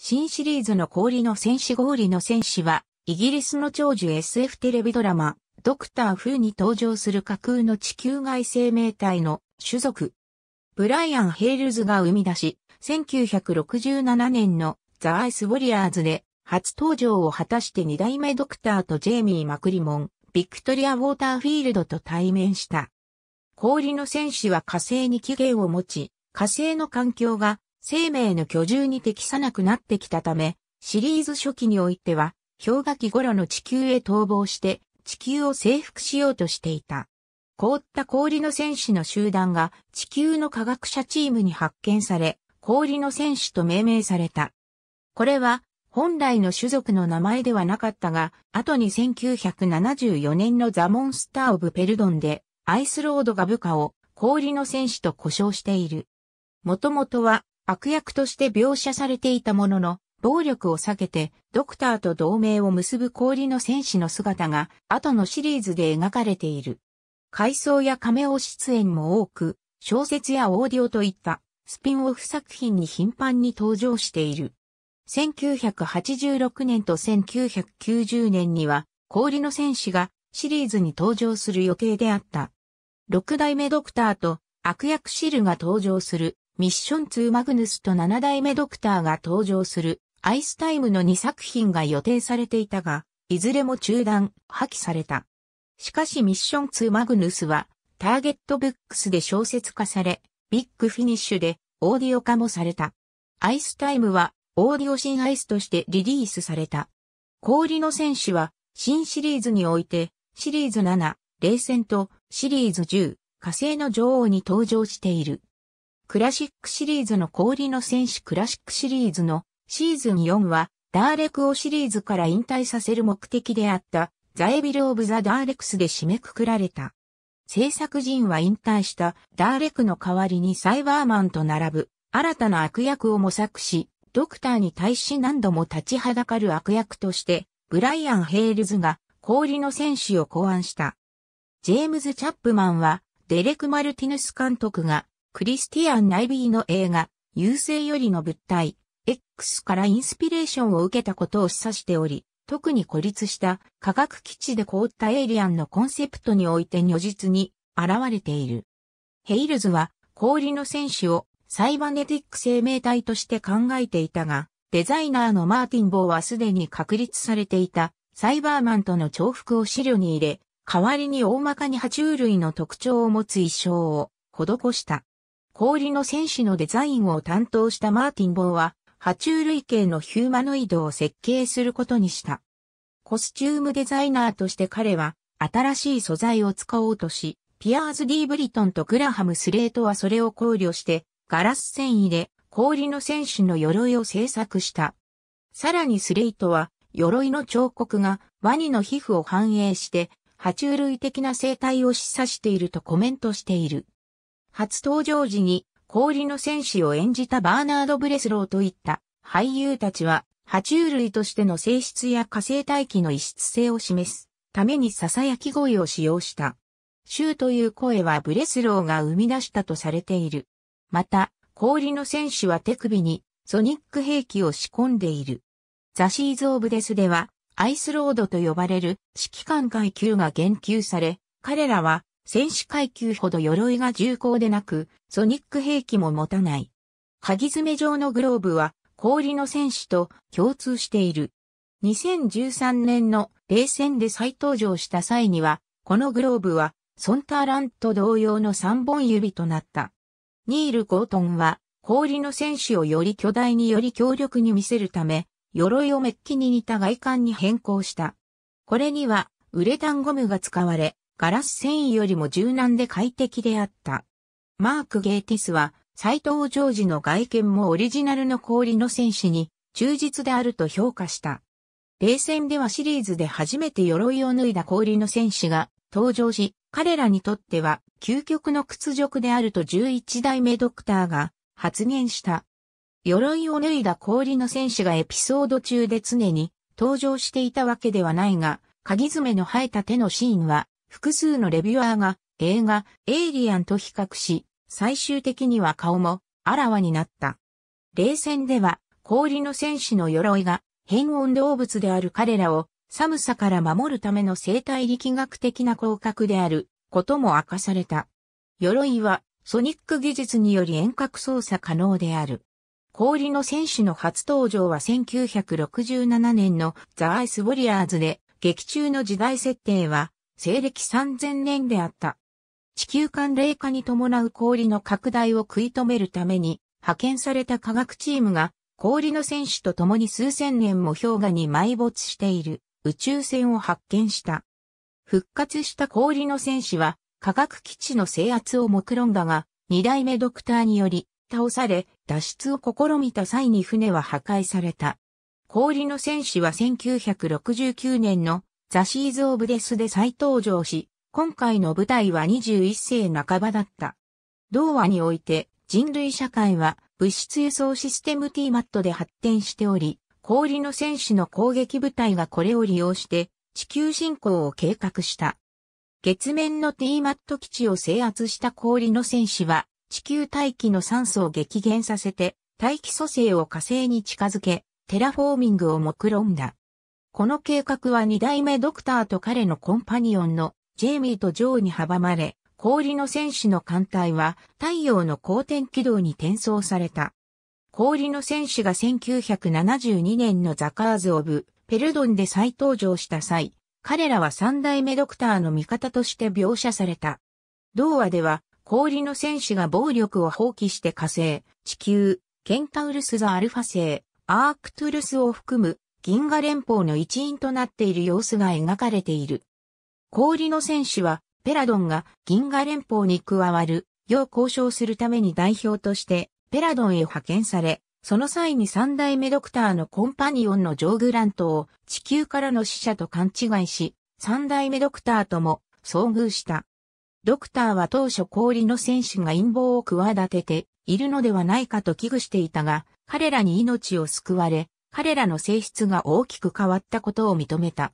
新シリーズの氷の戦士氷の戦士は、イギリスの長寿 SF テレビドラマ、ドクター・フーに登場する架空の地球外生命体の種族。ブライアン・ヘイルズが生み出し、1967年のザ・アイス・ウォリアーズで初登場を果たして2代目ドクターとジェイミー・マクリモン、ビクトリア・ウォーターフィールドと対面した。氷の戦士は火星に起源を持ち、火星の環境が生命の居住に適さなくなってきたため、シリーズ初期においては、氷河期頃の地球へ逃亡して、地球を征服しようとしていた。凍った氷の戦士の集団が地球の科学者チームに発見され、氷の戦士と命名された。これは本来の種族の名前ではなかったが、後に1974年のザ・モンスター・オブ・ペルドンで、アイスロードが部下を氷の戦士と呼称している。もともとは悪役として描写されていたものの、暴力を避けて、ドクターと同盟を結ぶ氷の戦士の姿が、後のシリーズで描かれている。回想や亀を出演も多く、小説やオーディオといったスピンオフ作品に頻繁に登場している。1986年と1990年には、氷の戦士がシリーズに登場する予定であった。六代目ドクターと悪役シルが登場するミッション2マグヌスと7代目ドクターが登場するアイスタイムの2作品が予定されていたが、いずれも中断、破棄された。しかしミッション2マグヌスは、ターゲットブックスで小説化され、ビッグフィニッシュでオーディオ化もされた。アイスタイムは、オーディオ新アイスとしてリリースされた。氷の戦士は、新シリーズにおいて、シリーズ7、冷戦とシリーズ10、火星の女王に登場している。クラシックシリーズの氷の戦士クラシックシリーズのシーズン4はダーレクをシリーズから引退させる目的であったザエビル・オブ・ザ・ダーレクスで締めくくられた。制作陣は引退したダーレクの代わりにサイバーマンと並ぶ新たな悪役を模索し、ドクターに対し何度も立ちはだかる悪役としてブライアン・ヘイルズが氷の戦士を考案した。ジェームズ・チャップマンはデレク・マルティヌス監督がクリスティアン・ナイビーの映画、優勢よりの物体、X からインスピレーションを受けたことを示唆しており、特に孤立した科学基地で凍ったエイリアンのコンセプトにおいて如実に現れている。ヘイルズは氷の戦士をサイバネティック生命体として考えていたが、デザイナーのマーティン・ボーはすでに確立されていたサイバーマンとの重複を資料に入れ、代わりに大まかに爬虫類の特徴を持つ衣装を施した。氷の戦士のデザインを担当したマーティン・ボーは、爬虫類系のヒューマノイドを設計することにした。コスチュームデザイナーとして彼は、新しい素材を使おうとし、ピアーズ・ディ・ブリトンとグラハム・スレートはそれを考慮して、ガラス繊維で氷の戦士の鎧を制作した。さらにスレイトは、鎧の彫刻がワニの皮膚を反映して、爬虫類的な生態を示唆しているとコメントしている。初登場時に氷の戦士を演じたバーナード・ブレスローといった俳優たちは、爬虫類としての性質や火星大気の異質性を示すために囁き声を使用した。シューという声はブレスローが生み出したとされている。また、氷の戦士は手首にソニック兵器を仕込んでいる。ザシーズ・オブ・デスでは、アイスロードと呼ばれる指揮官階級が言及され、彼らは戦士階級ほど鎧が重厚でなく、ソニック兵器も持たない。鍵爪状のグローブは氷の戦士と共通している。2013年の冷戦で再登場した際には、このグローブはソンターランと同様の3本指となった。ニール・ゴートンは氷の戦士をより巨大により強力に見せるため、鎧をメッキに似た外観に変更した。これにはウレタンゴムが使われ、ガラス繊維よりも柔軟で快適であった。マーク・ゲーティスは、斎藤ジョージの外見もオリジナルの氷の戦士に忠実であると評価した。冷戦ではシリーズで初めて鎧を脱いだ氷の戦士が登場し、彼らにとっては究極の屈辱であると11代目ドクターが発言した。鎧を脱いだ氷の戦士がエピソード中で常に登場していたわけではないが、鍵爪の生えた手のシーンは複数のレビュアーが映画エイリアンと比較し、最終的には顔もあらわになった。冷戦では氷の戦士の鎧が変温動物である彼らを寒さから守るための生態力学的な広角であることも明かされた。鎧はソニック技術により遠隔操作可能である。氷の戦士の初登場は1967年のザ・アイス・ウォリアーズで、劇中の時代設定は西暦3000年であった。地球間冷化に伴う氷の拡大を食い止めるために、派遣された科学チームが、氷の選手と共に数千年も氷河に埋没している宇宙船を発見した。復活した氷の戦士は、科学基地の制圧を目論んだが、二代目ドクターにより、倒され、脱出を試みた際に船は破壊された。氷の戦士は1969年のザ・シーズ・オブ・デスで再登場し、今回の舞台は21世半ばだった。同話において人類社会は物質輸送システム t マットで発展しており、氷の戦士の攻撃部隊がこれを利用して地球侵攻を計画した。月面の t マット基地を制圧した氷の戦士は地球大気の酸素を激減させて大気組成を火星に近づけテラフォーミングを目論んだ。この計画は二代目ドクターと彼のコンパニオンのジェイミーとジョーに阻まれ、氷の戦士の艦隊は太陽の光転軌道に転送された。氷の戦士が1972年のザカーズ・オブ・ペルドンで再登場した際、彼らは三代目ドクターの味方として描写された。童話では、氷の戦士が暴力を放棄して火星、地球、ケンタウルス・ザ・アルファ星、アークトゥルスを含む銀河連邦の一員となっている様子が描かれている。氷の戦士は、ペラドンが銀河連邦に加わる、要交渉するために代表として、ペラドンへ派遣され、その際に三代目ドクターのコンパニオンのジョーグラントを地球からの死者と勘違いし、三代目ドクターとも遭遇した。ドクターは当初氷の戦士が陰謀を企てているのではないかと危惧していたが、彼らに命を救われ、彼らの性質が大きく変わったことを認めた。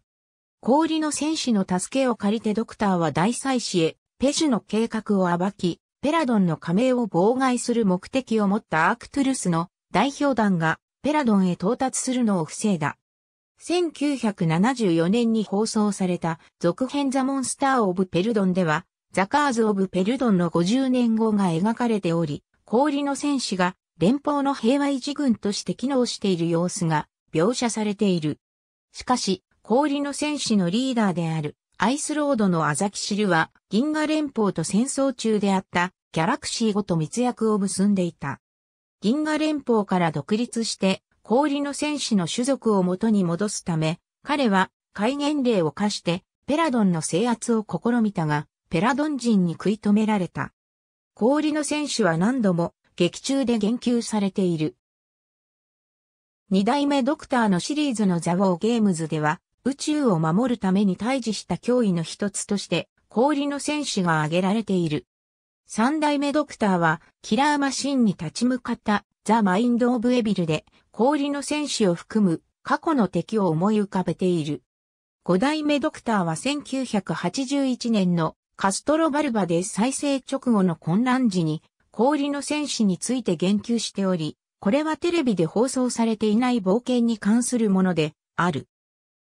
氷の戦士の助けを借りてドクターは大祭司へ、ペシュの計画を暴き、ペラドンの加盟を妨害する目的を持ったアークトゥルスの代表団がペラドンへ到達するのを防いだ。1974年に放送された続編ザ・モンスター・オブ・ペルドンでは、ザカーズ・オブ・ペルドンの50年後が描かれており、氷の戦士が連邦の平和維持軍として機能している様子が描写されている。しかし、氷の戦士のリーダーであるアイスロードのアザキシルは銀河連邦と戦争中であったギャラクシーごと密約を結んでいた。銀河連邦から独立して氷の戦士の種族を元に戻すため、彼は戒厳令を課してペラドンの制圧を試みたが、ペラドン人に食い止められた。氷の戦士は何度も劇中で言及されている。二代目ドクターのシリーズのザ・ウォー・ゲームズでは、宇宙を守るために退治した脅威の一つとして、氷の戦士が挙げられている。三代目ドクターは、キラーマシンに立ち向かったザ・マインド・オブ・エビルで、氷の戦士を含む過去の敵を思い浮かべている。五代目ドクターは1981年のカストロバルバで再生直後の混乱時に氷の戦士について言及しており、これはテレビで放送されていない冒険に関するもので、ある。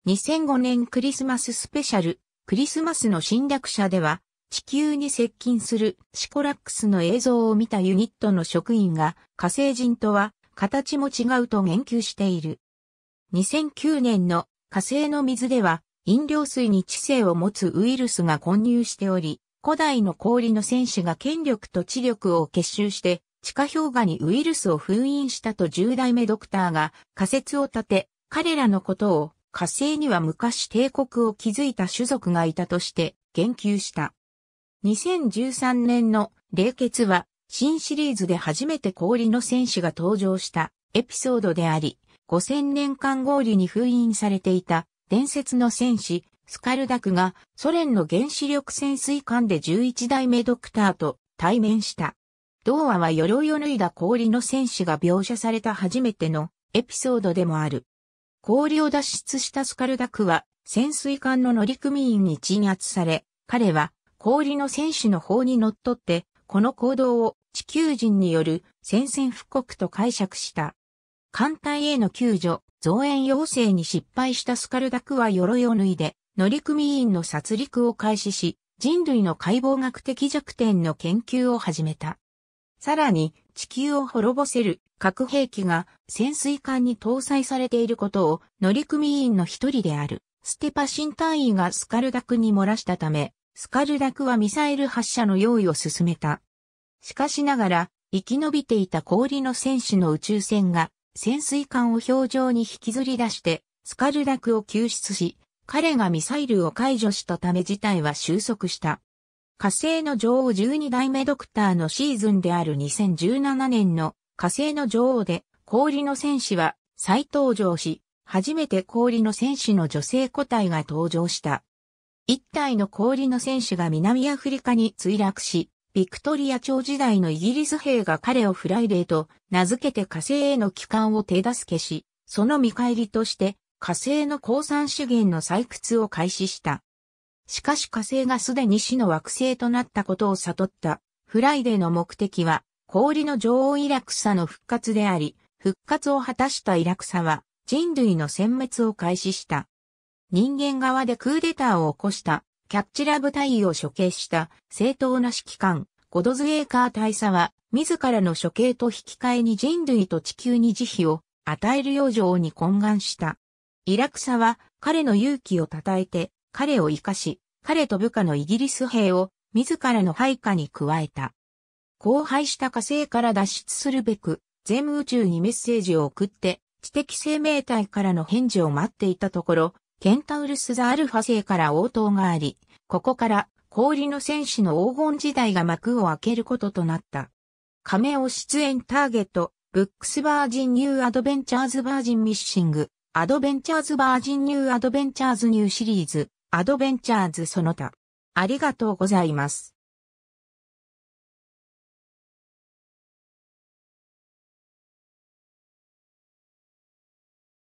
2005年クリスマススペシャル、クリスマスの侵略者では、地球に接近するシコラックスの映像を見たユニットの職員が火星人とは形も違うと言及している。2009年の火星の水では飲料水に知性を持つウイルスが混入しており、古代の氷の戦士が権力と知力を結集して、地下氷河にウイルスを封印したと10代目ドクターが仮説を立て、彼らのことを火星には昔帝国を築いた種族がいたとして言及した。2013年の冷血は新シリーズで初めて氷の戦士が登場したエピソードであり、5000年間氷に封印されていた伝説の戦士スカルダクがソ連の原子力潜水艦で11代目ドクターと対面した。童話は鎧を脱いだ氷の戦士が描写された初めてのエピソードでもある。氷を脱出したスカルダクは潜水艦の乗組員に鎮圧され、彼は氷の戦士の法に則っって、この行動を地球人による宣戦布告と解釈した。艦隊への救助、増援要請に失敗したスカルダクは鎧を脱いで、乗組員の殺戮を開始し、人類の解剖学的弱点の研究を始めた。さらに、地球を滅ぼせる核兵器が潜水艦に搭載されていることを乗組員の一人であるステパ新隊員がスカルダクに漏らしたため、スカルダクはミサイル発射の用意を進めた。しかしながら、生き延びていた氷の戦士の宇宙船が潜水艦を氷上に引きずり出して、スカルダクを救出し、彼がミサイルを解除したため事態は収束した。火星の女王12代目ドクターのシーズンである2017年の火星の女王で氷の戦士は再登場し、初めて氷の戦士の女性個体が登場した。一体の氷の戦士が南アフリカに墜落し、ビクトリア朝時代のイギリス兵が彼をフライデーと名付けて火星への帰還を手助けし、その見返りとして火星の鉱産資源の採掘を開始した。しかし火星がすでに死の惑星となったことを悟ったフライデーの目的は氷の女王イラクサの復活であり、復活を果たしたイラクサは人類の殲滅を開始した。人間側でクーデターを起こしたキャッチラブ隊を処刑した正当な指揮官、ゴドズエーカー大佐は自らの処刑と引き換えに人類と地球に慈悲を与える養生に懇願した。イラクサは彼の勇気を称えて、彼を生かし、彼と部下のイギリス兵を自らの配下に加えた。荒廃した火星から脱出するべく、全宇宙にメッセージを送って、知的生命体からの返事を待っていたところ、ケンタウルス・ザ・アルファ星から応答があり、ここから氷の戦士の黄金時代が幕を開けることとなった。亀を出演ターゲット、ブックスバージンニューアドベンチャーズバージンミッシング、アドベンチャーズバージンニューアドベンチャーズニューシリーズ、アドベンチャーズその他。ありがとうございます。